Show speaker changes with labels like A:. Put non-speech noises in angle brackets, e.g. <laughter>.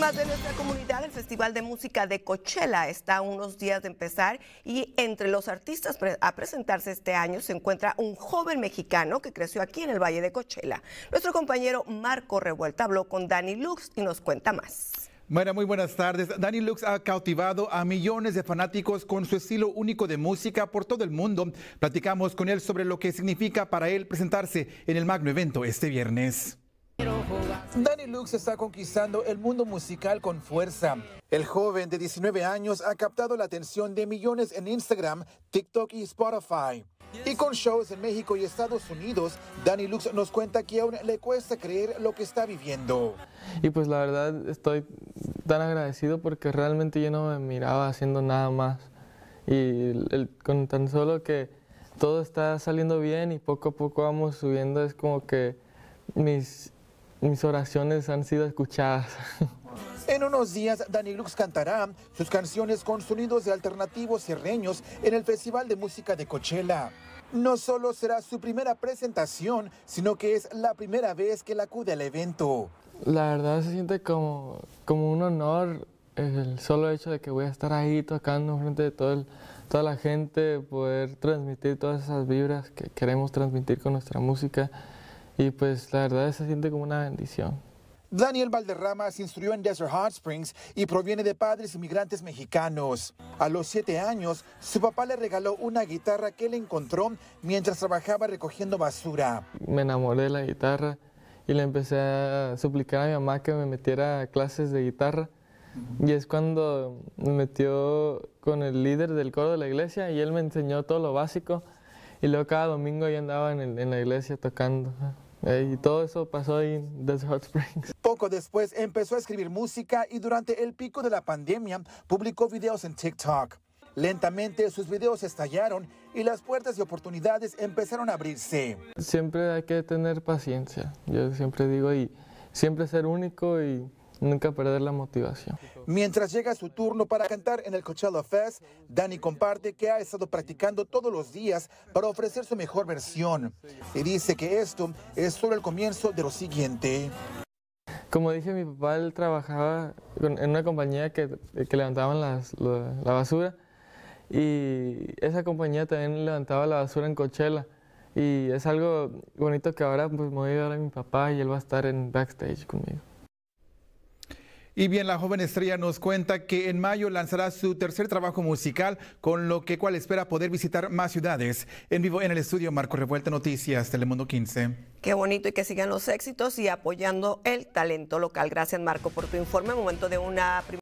A: Más de nuestra comunidad, el Festival de Música de Coachella está a unos días de empezar y entre los artistas a presentarse este año se encuentra un joven mexicano que creció aquí en el Valle de Coachella. Nuestro compañero Marco Revuelta habló con Dani Lux y nos cuenta más.
B: Bueno, muy buenas tardes. Danny Lux ha cautivado a millones de fanáticos con su estilo único de música por todo el mundo. Platicamos con él sobre lo que significa para él presentarse en el magno evento este viernes. Danny Lux está conquistando el mundo musical con fuerza. El joven de 19 años ha captado la atención de millones en Instagram, TikTok y Spotify. Y con shows en México y Estados Unidos, Danny Lux nos cuenta que aún le cuesta creer lo que está viviendo.
A: Y pues la verdad estoy tan agradecido porque realmente yo no me miraba haciendo nada más. Y con tan solo que todo está saliendo bien y poco a poco vamos subiendo, es como que mis mis oraciones han sido escuchadas.
B: En unos días, Dani Lux cantará sus canciones con sonidos de alternativos serreños en el Festival de Música de Coachella. No solo será su primera presentación, sino que es la primera vez que la acude al evento.
A: La verdad se siente como, como un honor el solo hecho de que voy a estar ahí tocando frente de todo el, toda la gente, poder transmitir todas esas vibras que queremos transmitir con nuestra música. Y pues la verdad se siente como una bendición.
B: Daniel Valderrama se instruyó en Desert Hot Springs y proviene de padres inmigrantes mexicanos. A los siete años, su papá le regaló una guitarra que él encontró mientras trabajaba recogiendo
A: basura. Me enamoré de la guitarra y le empecé a suplicar a mi mamá que me metiera clases de guitarra. Y es cuando me metió con el líder del coro de la iglesia y él me enseñó todo lo básico. Y luego cada domingo yo andaba en, en la iglesia tocando y todo eso pasó en Desert Hot Springs. <laughs>
B: Poco después empezó a escribir música y durante el pico de la pandemia publicó videos en TikTok. Lentamente sus videos estallaron y las puertas de oportunidades empezaron a abrirse.
A: Siempre hay que tener paciencia, yo siempre digo, y siempre ser único y Nunca perder la motivación.
B: Mientras llega su turno para cantar en el Coachella Fest, Dani comparte que ha estado practicando todos los días para ofrecer su mejor versión. Y dice que esto es solo el comienzo de lo siguiente.
A: Como dije, mi papá trabajaba en una compañía que, que levantaban la, basura y esa compañía también levantaba la basura en Coachella. Y es algo bonito que ahora pues, me voy a llevar a mi papá y él va a estar en backstage conmigo.
B: Y bien, la joven estrella nos cuenta que en mayo lanzará su tercer trabajo musical, con lo que cual espera poder visitar más ciudades. En vivo en el estudio Marco Revuelta Noticias, Telemundo 15.
A: Qué bonito y que sigan los éxitos y apoyando el talento local. Gracias Marco por tu informe. Momento de una